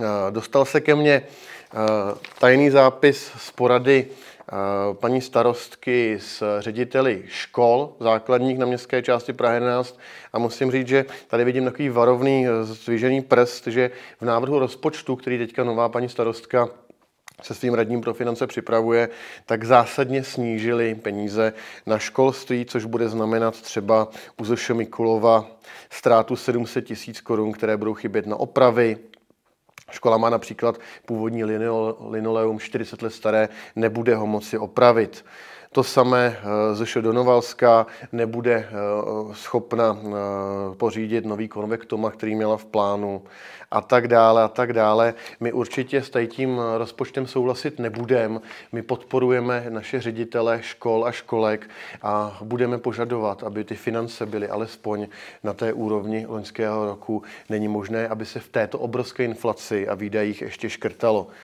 Eh, dostal se ke mně eh, tajný zápis z porady eh, paní starostky s řediteli škol základních na městské části Prahy 11 a musím říct, že tady vidím takový varovný zvížený prst, že v návrhu rozpočtu, který teďka nová paní starostka se svým radním pro finance připravuje, tak zásadně snížili peníze na školství, což bude znamenat třeba u Mikulova ztrátu 700 tisíc korun, které budou chybět na opravy, Škola má například původní linoleum 40 let staré, nebude ho moci opravit. To samé eh, ze Šedonovalska nebude eh, schopna eh, pořídit nový konvek, Toma, který měla v plánu a tak dále a tak dále. My určitě s tím rozpočtem souhlasit nebudeme. My podporujeme naše ředitele škol a školek a budeme požadovat, aby ty finance byly alespoň na té úrovni loňského roku. Není možné, aby se v této obrovské inflaci a výdajích ještě škrtalo.